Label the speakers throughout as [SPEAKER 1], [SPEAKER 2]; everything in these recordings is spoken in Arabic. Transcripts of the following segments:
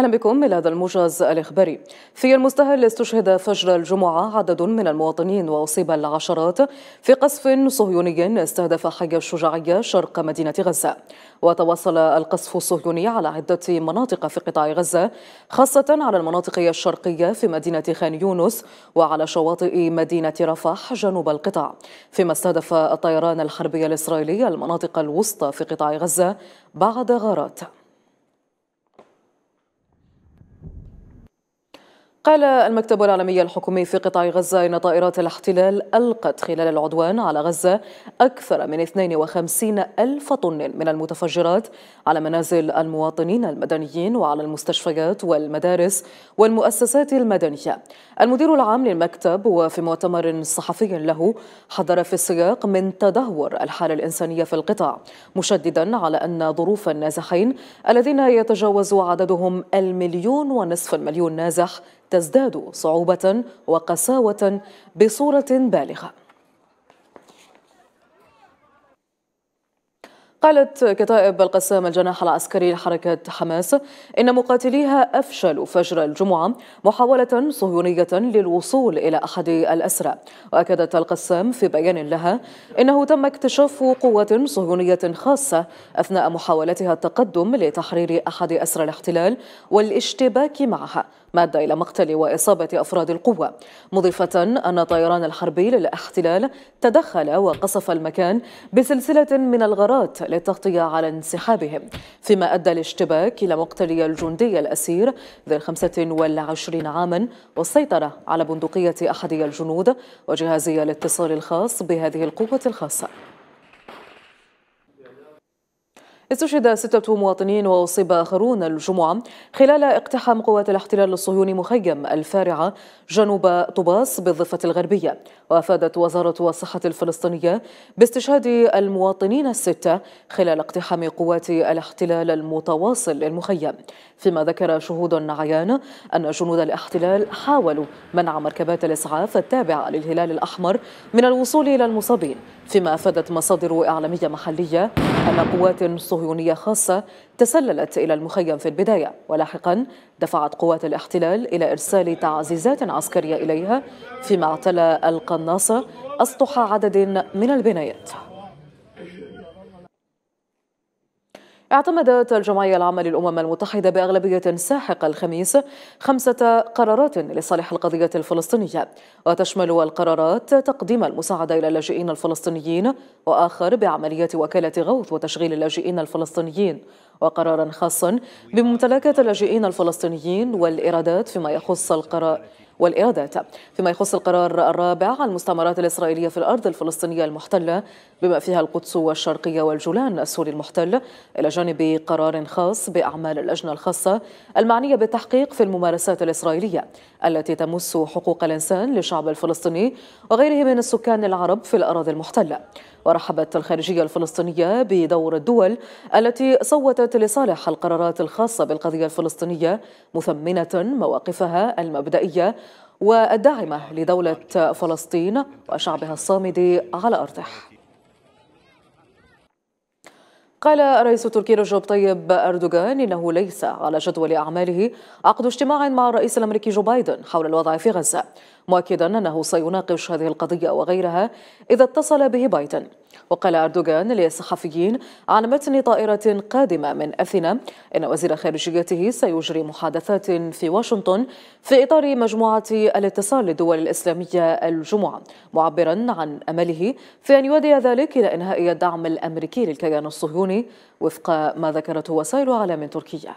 [SPEAKER 1] أهلا بكم إلى هذا الموجز الإخباري في المستهل استشهد فجر الجمعة عدد من المواطنين وأصيب العشرات في قصف صهيوني استهدف حي الشجاعية شرق مدينة غزة وتواصل القصف الصهيوني على عدة مناطق في قطاع غزة خاصة على المناطق الشرقية في مدينة خان يونس وعلى شواطئ مدينة رفح جنوب القطاع فيما استهدف الطيران الحربي الإسرائيلي المناطق الوسطى في قطاع غزة بعد غارات قال المكتب العالمي الحكومي في قطاع غزة إن طائرات الاحتلال ألقت خلال العدوان على غزة أكثر من 52 ألف طن من المتفجرات على منازل المواطنين المدنيين وعلى المستشفيات والمدارس والمؤسسات المدنية المدير العام للمكتب وفي مؤتمر صحفي له حذر في السياق من تدهور الحالة الإنسانية في القطاع مشددا على أن ظروف النازحين الذين يتجاوز عددهم المليون ونصف المليون نازح تزداد صعوبة وقساوة بصورة بالغة قالت كتائب القسام الجناح العسكري لحركة حماس إن مقاتليها أفشلوا فجر الجمعة محاولة صهيونية للوصول إلى أحد الأسرى وأكدت القسام في بيان لها إنه تم اكتشاف قوة صهيونية خاصة أثناء محاولتها التقدم لتحرير أحد أسرى الاحتلال والاشتباك معها ما أدى إلى مقتل وإصابة أفراد القوة مضيفة أن طيران الحربي للاحتلال تدخل وقصف المكان بسلسلة من الغارات للتغطية على انسحابهم فيما أدى الاشتباك إلى مقتل الجندي الأسير ذي الخمسة والعشرين عاما والسيطرة على بندقية أحد الجنود وجهاز الاتصال الخاص بهذه القوة الخاصة استشهد ستة مواطنين وأصيب آخرون الجمعة خلال اقتحام قوات الاحتلال الصهيوني مخيم الفارعة جنوب طباس بالضفة الغربية وأفادت وزارة الصحة الفلسطينية باستشهاد المواطنين الستة خلال اقتحام قوات الاحتلال المتواصل للمخيم فيما ذكر شهود عيان أن جنود الاحتلال حاولوا منع مركبات الإسعاف التابعة للهلال الأحمر من الوصول إلى المصابين فيما أفادت مصادر إعلامية محلية أن قوات صهيونية صهيونية خاصة تسللت إلى المخيم في البداية ولاحقا دفعت قوات الاحتلال إلى إرسال تعزيزات عسكرية إليها فيما اعتلى القناصة أسطح عدد من البنايات اعتمدت الجمعية العامة للأمم المتحدة بأغلبية ساحقة الخميس خمسة قرارات لصالح القضية الفلسطينية وتشمل القرارات تقديم المساعدة إلى اللاجئين الفلسطينيين وآخر بعملية وكالة غوث وتشغيل اللاجئين الفلسطينيين وقرارا خاصا بممتلكات اللاجئين الفلسطينيين والإيرادات فيما يخص القرار والإيرادات فيما يخص القرار الرابع عن المستعمرات الإسرائيلية في الأرض الفلسطينية المحتلة بما فيها القدس والشرقية والجولان السوري المحتل إلى جانب قرار خاص بأعمال اللجنة الخاصة المعنية بالتحقيق في الممارسات الإسرائيلية التي تمس حقوق الإنسان للشعب الفلسطيني وغيره من السكان العرب في الأراضي المحتلة ورحبت الخارجية الفلسطينية بدور الدول التي صوتت لصالح القرارات الخاصة بالقضية الفلسطينية مثمنة مواقفها المبدئية والداعمة لدولة فلسطين وشعبها الصامد على أرضه قال رئيس تركيا رجب طيب أردوغان إنه ليس على جدول أعماله عقد اجتماع مع الرئيس الأمريكي جو بايدن حول الوضع في غزة مؤكدا أنه سيناقش هذه القضية وغيرها إذا اتصل به بايدن وقال أردوغان للصحفيين عن متن طائرة قادمة من أثينا إن وزير خارجيته سيجري محادثات في واشنطن في إطار مجموعة الاتصال للدول الإسلامية الجمعة معبرا عن أمله في أن يؤدي ذلك إلى إنهاء الدعم الأمريكي للكيان الصهيوني وفق ما ذكرته وسائل أعلام تركية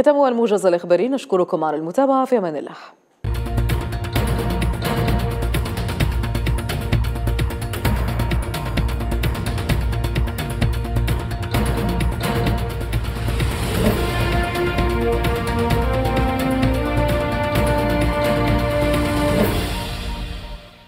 [SPEAKER 1] ختام الموجز الإخباري نشكركم على المتابعة في أمان الله